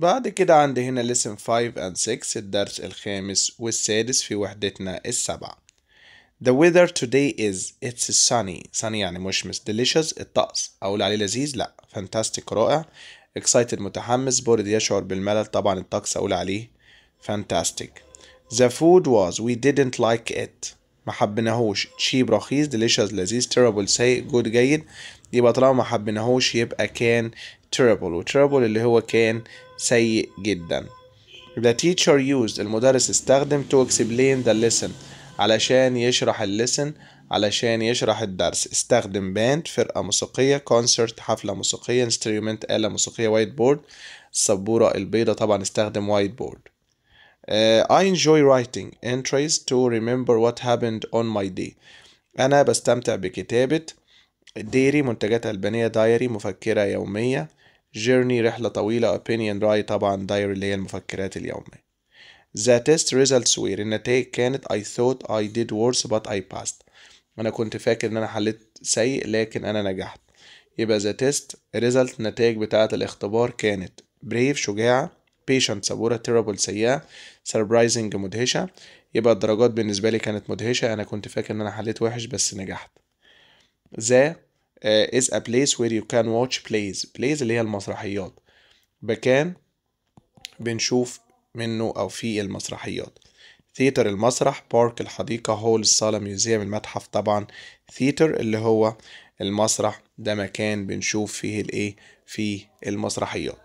بعد كده عندي هنا lesson 5 and 6 الدرس الخامس والسادس في وحدتنا السبعة The weather today is it's sunny sunny يعني مشمس delicious الطقس أقول عليه لذيذ لأ fantastic رائع excited متحمس bored يشعر بالملل طبعا الطقس أقول عليه fantastic The food was we didn't like it ما حبيناهوش cheap رخيص delicious لذيذ terrible سيء good جيد يبقى طالما ما حبيناهوش يبقى كان terrible و terrible اللي هو كان سيء جدا The teacher used المدرس استخدم to explain the lesson علشان يشرح اللسن علشان يشرح الدرس استخدم باند فرقة موسيقية كونسرت حفلة موسيقية انسترومنت آلة موسيقية وايت بورد السبورة البيضة طبعا استخدم وايت بورد uh, I enjoy writing entries to remember what happened on my day أنا بستمتع بكتابة ديري منتجات البنية دايري مفكرة يومية جيرني رحلة طويلة opinion راي طبعا دايري اللي هي المفكرات اليومية The test results were النتائج كانت I thought I did worse but I passed أنا كنت فاكر إن أنا حليت سيء لكن أنا نجحت يبقى the test result النتائج بتاعة الاختبار كانت brave شجاعة patient صبورة terrible سيئة surprising مدهشة يبقى الدرجات بالنسبة لي كانت مدهشة أنا كنت فاكر إن أنا حليت وحش بس نجحت the Uh, is a place where you can watch plays plays اللي هي المسرحيات مكان بنشوف منه أو في المسرحيات ثيتر المسرح بارك الحديقة هول الصالة ميوزيوم المتحف طبعا ثيتر اللي هو المسرح ده مكان بنشوف فيه الايه في المسرحيات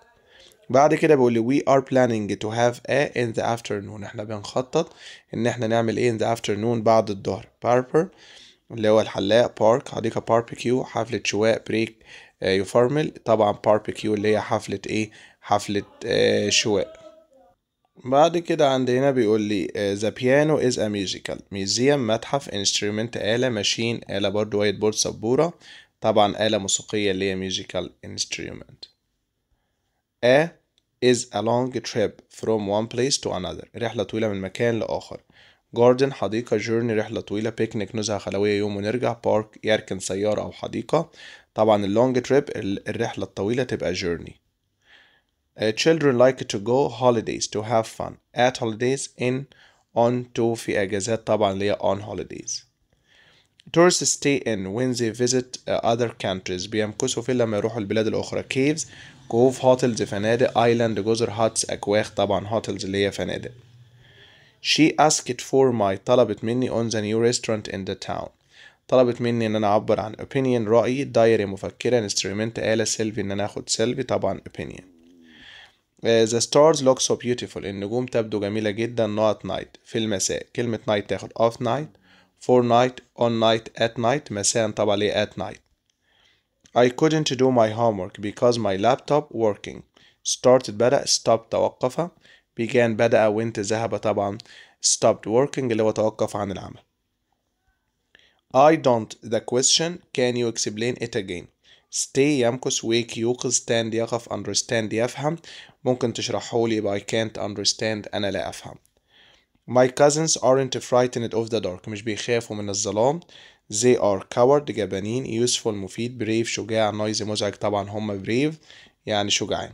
بعد كده بقول لي we are planning to have a in the afternoon احنا بنخطط ان احنا نعمل ايه in the afternoon بعد الظهر barber اللي هو الحلاق بارك حديقة باربيكيو حفلة شواء بريك آه، يفرمل طبعا باربيكيو اللي هي حفلة ايه حفلة آه، شواء بعد كده عند هنا بيقول لي ذا بيانو از ا ميوزيكال museum متحف انسترومنت آلة ماشين آلة برضو وايت بورد سبورة طبعا آلة موسيقية اللي هي ميوزيكال انسترومنت A is a long trip from one place to another رحلة طويلة من مكان لآخر جاردن حديقة جورني رحلة طويلة بيكنيك نزهة خلوية يوم ونرجع بارك يركن سيارة أو حديقة طبعا اللونج تريب الرحلة الطويلة تبقى جورني uh, children like to go holidays to have fun at holidays in on to في أجازات طبعا اللي هي on holidays tourists stay in when they visit uh, other countries بيمكسوا في لما يروحوا البلاد الأخرى caves cove hotels فنادق island جزر huts اكواخ طبعا hotels اللي هي فنادق she asked for my طلبت مني on the new restaurant in the town طلبت مني ان انا اعبر عن opinion رأي diary مفكرة instrument آلة سيلفي ان انا اخد سيلفي طبعا opinion eh, The stars look so beautiful النجوم تبدو جميلة جدا not night في المساء كلمة night تاخد off night for night on night at night مساء طبعا ليه at night I couldn't do my homework because my laptop working started بدأ stop توقفه. began بدأ went ذهب طبعا stopped working اللي هو توقف عن العمل I don't the question can you explain it again stay يمكث wake يوقظ stand يقف understand يفهم ممكن تشرحه لي I can't understand أنا لا أفهم My cousins aren't frightened of the dark مش بيخافوا من الظلام They are coward جبانين useful مفيد brave شجاع noisy مزعج طبعا هم brave يعني شجعان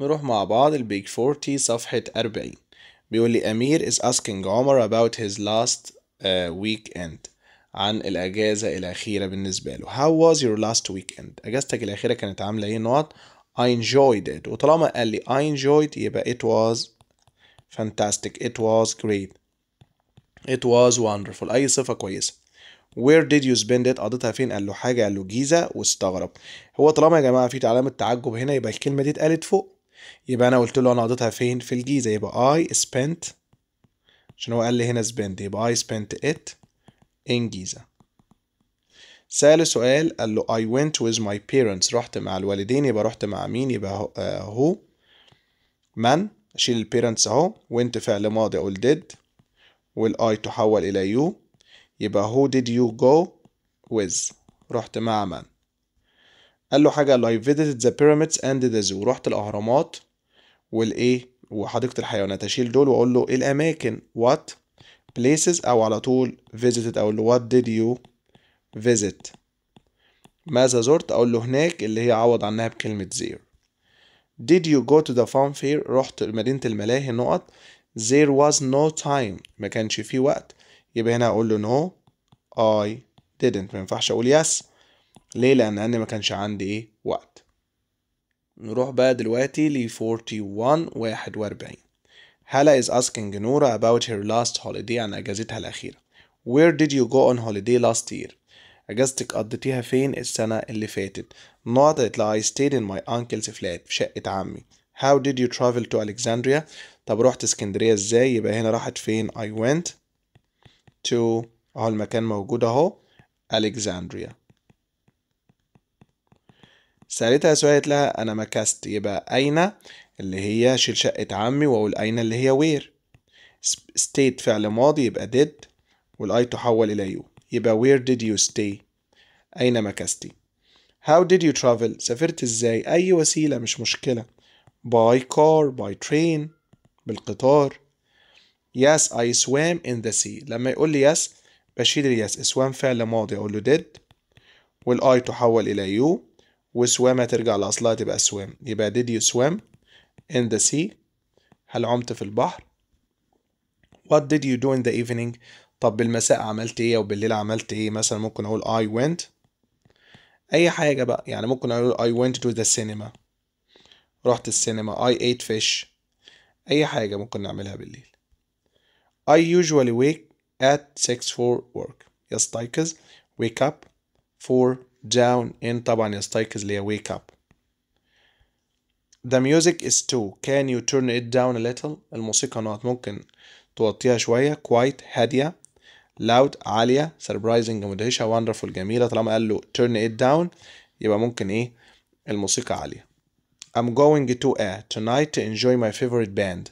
نروح مع بعض البيج 40 صفحة 40 بيقول لي أمير is asking عمر about his last uh, weekend عن الأجازة الأخيرة بالنسبة له How was your last weekend؟ أجازتك الأخيرة كانت عاملة إيه نقط I enjoyed it وطالما قال لي I enjoyed يبقى it was fantastic it was great it was wonderful أي صفة كويسة where did you spend it قضيتها فين قال له حاجة قال له جيزة واستغرب هو طالما يا جماعة في علامة تعجب هنا يبقى الكلمة دي اتقالت فوق يبقى انا قلت له انا قضيتها فين في الجيزه يبقى اي spent عشان هو قال لي هنا سبنت يبقى I spent it in جيزة سأله سؤال قال له I went with my parents رحت مع الوالدين يبقى رحت مع مين يبقى هو آه، من أشيل parents أهو went فعل ماضي أقول did وال I تحول إلى you يبقى who did you go with رحت مع من قال له حاجه قال له I visited the pyramids and the zoo رحت الاهرامات والايه وحديقه الحيوانات اشيل دول واقول له إيه الاماكن what places او على طول visited اقول له what did you visit ماذا زرت اقول له هناك اللي هي عوض عنها بكلمه زير Did you go to the fun fair رحت مدينه الملاهي نقط There was no time ما كانش في وقت يبقى هنا اقول له no I didn't ما ينفعش اقول yes ليه لان انا ما كانش عندي ايه وقت نروح بقى دلوقتي ل 41 41 هلا is asking نورا about her last holiday عن اجازتها الاخيرة Where did you go on holiday last year? اجازتك قضيتيها فين السنة اللي فاتت؟ Nora قالت I stayed in my uncle's flat في شقة عمي How did you travel to Alexandria? طب رحت اسكندرية ازاي؟ يبقى هنا راحت فين؟ I went to اهو المكان موجود اهو Alexandria سألتها سؤالت قالت لها أنا مكست يبقى أين اللي هي شيل شقة عمي وأقول أين اللي هي وير ستيت فعل ماضي يبقى did والأي تحول إلى يو يبقى where did you stay أين مكستي how did you travel سافرت إزاي أي وسيلة مش مشكلة by car by train بالقطار yes I swam in the sea لما يقول لي yes بشيل اليس swam فعل ماضي أقول له did والأي تحول إلى you وسوام هترجع لأصلها تبقى سوام يبقى did you swim in the sea هل عمت في البحر what did you do in the evening طب بالمساء عملت ايه وبالليل عملت ايه مثلا ممكن اقول I went اي حاجة بقى يعني ممكن اقول I went to the cinema رحت السينما I ate fish اي حاجة ممكن نعملها بالليل I usually wake at 6 for work يستيقظ wake up for down in طبعا يستيقظ اللي هي wake up The music is too Can you turn it down a little الموسيقى نوت ممكن توطيها شوية quiet هادية loud عالية surprising مدهشة wonderful جميلة طالما قال له turn it down يبقى ممكن ايه الموسيقى عالية I'm going to a tonight to enjoy my favorite band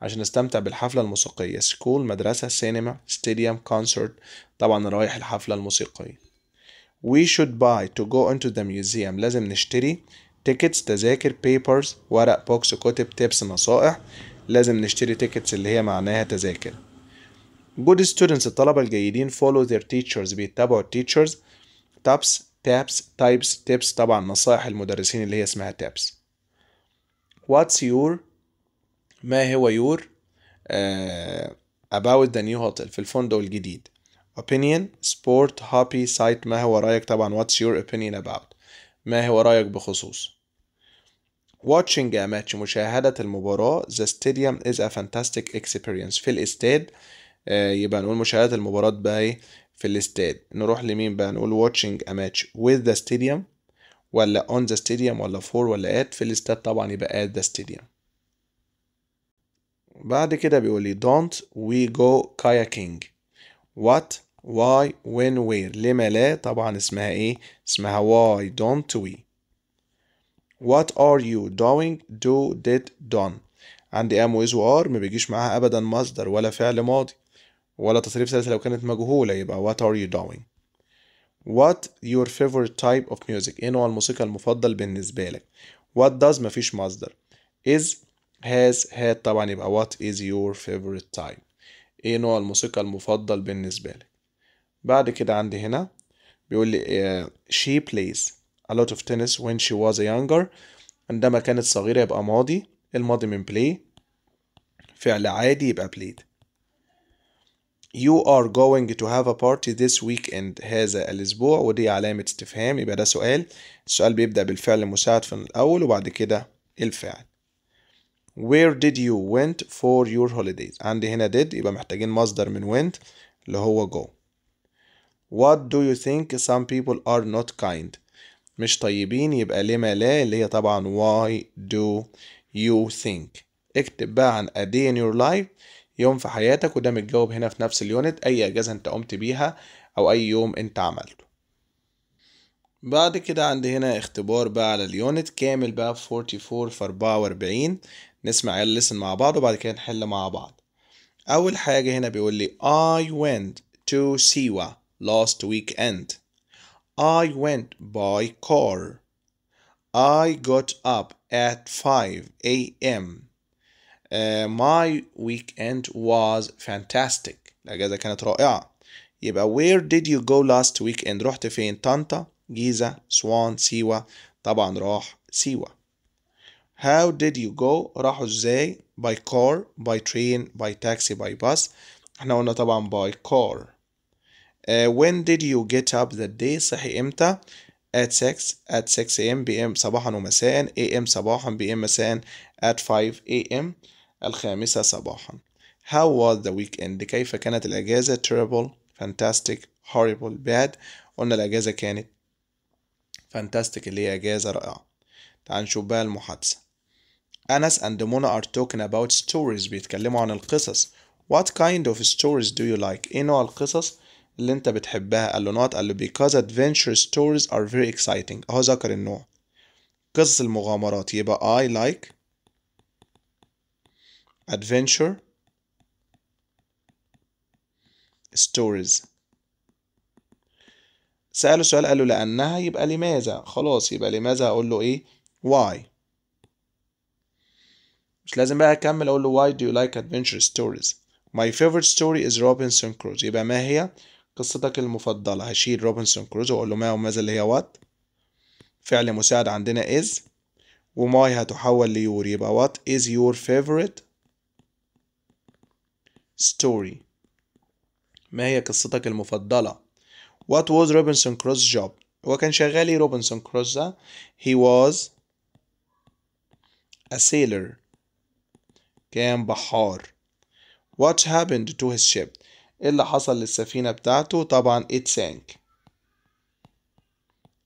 عشان استمتع بالحفلة الموسيقية سكول مدرسة سينما ستاديوم كونسرت طبعا رايح الحفلة الموسيقية we should buy to go into the museum لازم نشتري tickets تذاكر papers ورق بوكس كتب tips نصائح لازم نشتري tickets اللي هي معناها تذاكر good students الطلبة الجيدين follow their teachers بيتبعوا teachers taps taps types tips طبعا نصائح المدرسين اللي هي اسمها taps what's your ما هو your uh, about the new hotel في الفندق الجديد opinion sport hobby site ما هو رأيك طبعا what's your opinion about ما هو رأيك بخصوص watching a match مشاهدة المباراة the stadium is a fantastic experience في الاستاد يبقى نقول مشاهدة المباراة باي في الاستاد نروح لمين بقى نقول watching a match with the stadium ولا on the stadium ولا for ولا at في الاستاد طبعا يبقى at the stadium بعد كده بيقول لي don't we go kayaking what why when where لما لا طبعا اسمها ايه اسمها why don't we what are you doing do did done عندي am is و are ما بيجيش معاها ابدا مصدر ولا فعل ماضي ولا تصريف ثالث لو كانت مجهولة يبقى what are you doing What your favorite type of music ايه نوع الموسيقى المفضل بالنسبة لك What does مفيش مصدر Is has had طبعا يبقى what is your favorite type ايه نوع الموسيقى المفضل بالنسبة لك بعد كده عندي هنا بيقول لي آه، she plays a lot of tennis when she was younger عندما كانت صغيرة يبقى ماضي الماضي من play فعل عادي يبقى played you are going to have a party this weekend هذا الأسبوع ودي علامة استفهام يبقى ده سؤال السؤال بيبدأ بالفعل المساعد في الأول وبعد كده الفعل where did you went for your holidays عندي هنا did يبقى محتاجين مصدر من went اللي هو go what do you think some people are not kind مش طيبين يبقى لما لا اللي هي طبعا why do you think اكتب بقى عن a day in your life يوم في حياتك وده متجاوب هنا في نفس اليونت اي اجازة انت قمت بيها او اي يوم انت عملته بعد كده عندي هنا اختبار بقى على اليونت كامل بقى في 44 في 44 نسمع الليسن مع بعض وبعد كده نحل مع بعض أول حاجة هنا بيقول لي I went to Siwa last weekend I went by car I got up at 5 a.m. Uh, my weekend was fantastic الأجازة كانت رائعة يبقى where did you go last weekend رحت فين طنطا جيزة سوان سيوة طبعا راح سيوة how did you go راحوا ازاي by car by train by taxi by bus احنا قلنا طبعا by car uh, when did you get up that day صحي امتى at 6 at 6 am pm صباحا ومساء am صباحا pm مساء at 5 am الخامسة صباحا how was the weekend كيف كانت الأجازة terrible fantastic horrible bad قلنا الأجازة كانت fantastic اللي هي أجازة رائعة تعال نشوف بقى المحادثة Anas and Mona are talking about stories بيتكلموا عن القصص What kind of stories do you like? ايه نوع القصص اللي انت بتحبها؟ قال له نوت قال له because adventure stories are very exciting اهو ذكر النوع قصص المغامرات يبقى I like adventure stories سأله سؤال قال له لأنها يبقى لماذا خلاص يبقى لماذا اقول له إيه why مش لازم بقى اكمل اقول له why do you like adventure stories my favorite story is Robinson Crusoe يبقى ما هي قصتك المفضلة هشيل روبنسون كروزو واقول له ما وماذا اللي هي وات فعل مساعد عندنا is وماي هتحول ليور يبقى what is your favorite story ما هي قصتك المفضلة What was Robinson Crusoe's job هو كان شغال ايه روبنسون كروزا he was a sailor كان بحار What happened to his ship إيه اللي حصل للسفينة بتاعته طبعا it sank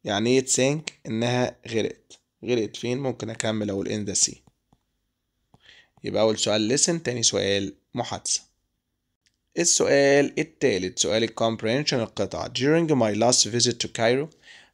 يعني ايه it sank إنها غرقت غرقت فين ممكن أكمل أقول in the sea يبقى أول سؤال listen تاني سؤال محادثة السؤال التالت سؤال comprehension القطعة during my last visit to Cairo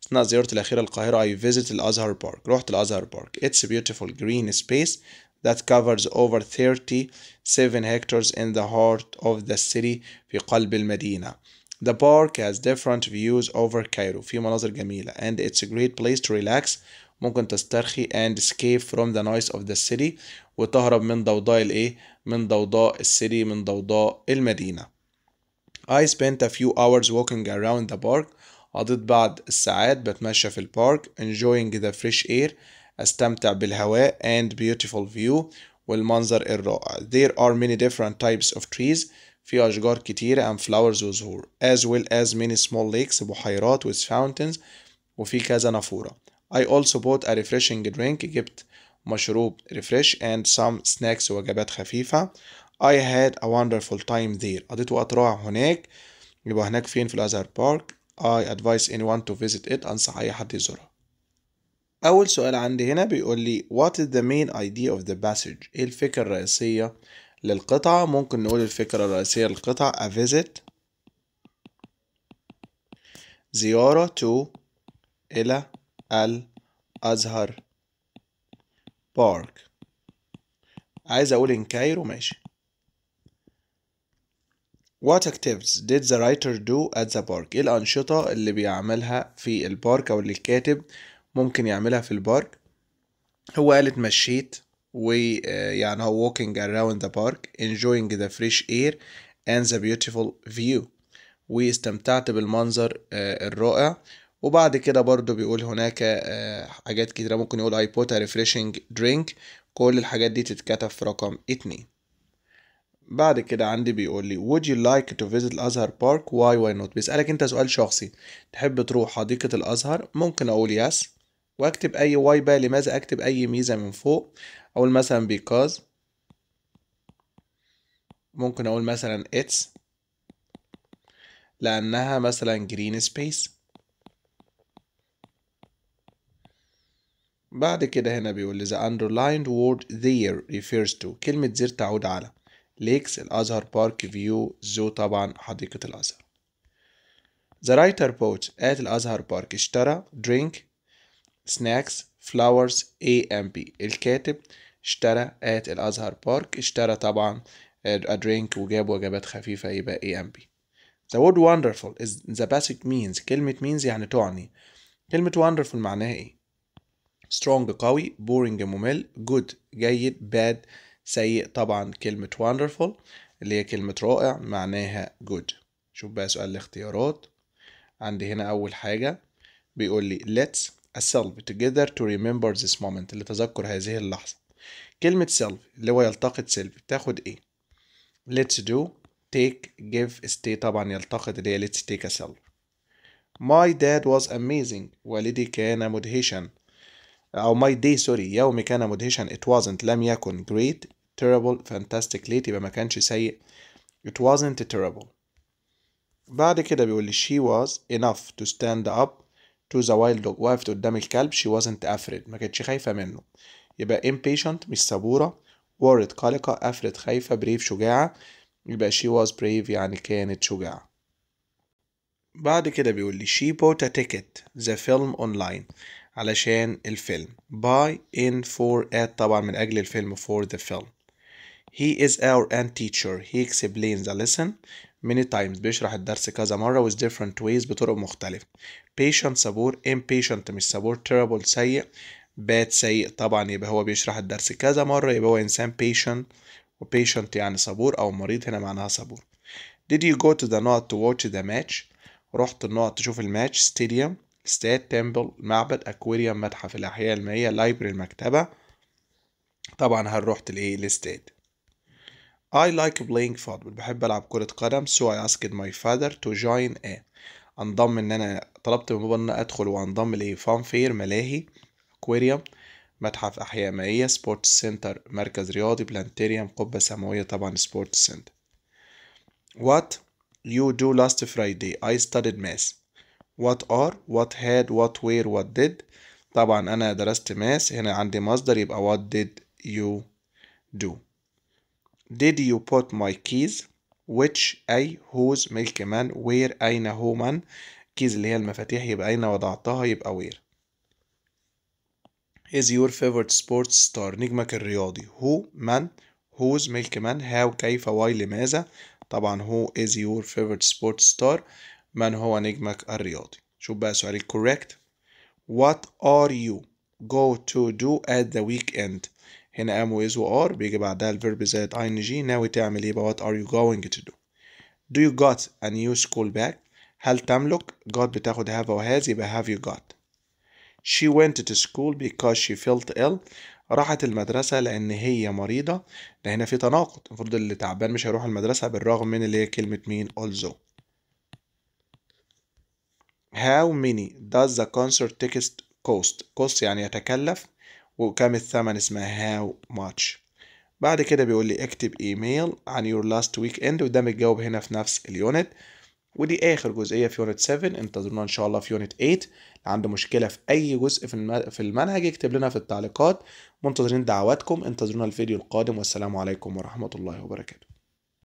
أثناء زيارتي الأخيرة القاهرة I visit الأزهر بارك رحت الأزهر بارك it's a beautiful green space that covers over 37 hectares in the heart of the city في قلب المدينة. The park has different views over Cairo في مناظر جميلة and it's a great place to relax ممكن تسترخي and escape from the noise of the city وتهرب من ضوضاء الايه من ضوضاء السيتي من ضوضاء المدينة I spent a few hours walking around the park قضيت بعض الساعات بتمشى في البارك enjoying the fresh air أستمتع بالهواء and beautiful view والمنظر الرائع there are many different types of trees في أشجار كتيرة and flowers وزهور as well as many small lakes بحيرات with fountains وفي كذا نافورة I also bought a refreshing drink جبت مشروب refresh and some snacks وجبات خفيفة I had a wonderful time there قضيت وقت رائع هناك يبقى هناك فين في الأزهر بارك I advise anyone to visit it أنصح أي حد يزورها أول سؤال عندي هنا بيقول لي What is the main idea of the passage؟ إيه الفكرة الرئيسية للقطعة؟ ممكن نقول الفكرة الرئيسية للقطعة A visit زيارة to إلى الأزهر بارك عايز أقول إن كايرو ماشي What activities did the writer do at the park؟ إيه الأنشطة اللي بيعملها في البارك أو اللي الكاتب ممكن يعملها في البارك هو قال اتمشيت ويعني آه، هو walking around the park enjoying the fresh air and the beautiful view واستمتعت بالمنظر آه، الرائع وبعد كده برضو بيقول هناك آه، حاجات كتيرة ممكن يقول I put a refreshing drink كل الحاجات دي تتكتب في رقم اتنين بعد كده عندي بيقول لي would you like to visit الازهر بارك why why not بيسألك انت سؤال شخصي تحب تروح حديقة الازهر ممكن اقول yes واكتب اي واي بقى لماذا اكتب اي ميزة من فوق اقول مثلا because ممكن اقول مثلا it's لانها مثلا green space بعد كده هنا بيقول the underlined word there refers to كلمة زير تعود على ليكس الازهر بارك فيو زو طبعا حديقة الازهر The writer bought at الازهر بارك اشترى drink سناكس فلاورز اي ام بي الكاتب اشترى ات الازهر بارك اشترى طبعا ادرينك وجاب وجبات خفيفه يبقى اي ام بي The word wonderful is the basic means كلمة means يعني تعني كلمة wonderful معناها ايه؟ strong قوي boring ممل good جيد bad سيء طبعا كلمة wonderful اللي هي كلمة رائع معناها good شوف بقى سؤال الاختيارات عندي هنا أول حاجة بيقول لي let's self together to remember this moment لتذكر هذه اللحظة كلمة self اللي هو يلتقط self بتاخد ايه let's do take give stay طبعا يلتقط اللي هي let's take a self my dad was amazing والدي كان مدهشا أو my day sorry يومي كان مدهشا it wasn't لم يكن great terrible fantastic late يبقى ما كانش سيء it wasn't terrible بعد كده بيقول لي she was enough to stand up to the wild dog وقفت قدام الكلب she wasn't afraid ما كانتش خايفه منه يبقى impatient مش صبوره worried قلقه افرد خايفه brave شجاعه يبقى she was brave يعني كانت شجاعه بعد كده بيقول لي she bought a ticket the film online علشان الفيلم buy in for at طبعا من أجل الفيلم for the film he is our aunt teacher he explains the lesson many times بيشرح الدرس كذا مرة with different ways بطرق مختلفة patient صبور impatient مش صبور terrible سيء bad سيء طبعا يبقى هو بيشرح الدرس كذا مرة يبقى هو إنسان patient patient يعني صبور أو مريض هنا معناها صبور did you go to the not to watch the match رحت النقط تشوف الماتش stadium استاد تمبل معبد اكواريوم متحف الاحياء المائيه لايبرري المكتبه طبعا هنروح لايه الاستاد I like playing football بحب ألعب كرة قدم so I asked my father to join a انضم إن أنا طلبت من بابا إن أدخل وأنضم لإيه فان فير ملاهي أكواريوم متحف أحياء مائية سبورتس سنتر مركز رياضي بلانتيريوم قبة سماوية طبعا سبورتس سنتر What you do last Friday I studied math What are what had what where what did طبعا أنا درست math هنا عندي مصدر يبقى what did you do did you put my keys which I whose milk man where أين من؟ كيز اللي هي المفاتيح يبقى أين وضعتها يبقى where is your favorite sports star نجمك الرياضي who من whose milk man how كيف why لماذا طبعا who is your favorite sports star من هو نجمك الرياضي شوف بقى سؤالي correct what are you go to do at the weekend هنا ام ويز وار بيجي بعدها الفيرب زائد ان جي ناوي تعمل ايه بقى what are you going to do do you got a new school bag هل تملك got بتاخد have او has يبقى have you got she went to school because she felt ill راحت المدرسة لأن هي مريضة ده هنا في تناقض المفروض اللي تعبان مش هيروح المدرسة بالرغم من اللي هي كلمة مين also how many does the concert ticket cost cost يعني يتكلف وكم الثمن اسمها هاو ماتش بعد كده بيقول لي اكتب ايميل عن يور لاست ويك اند وده متجاوب هنا في نفس اليونت ودي اخر جزئيه في يونت 7 انتظرونا ان شاء الله في يونت 8 عنده مشكله في اي جزء في في المنهج اكتب لنا في التعليقات منتظرين دعواتكم انتظرونا الفيديو القادم والسلام عليكم ورحمه الله وبركاته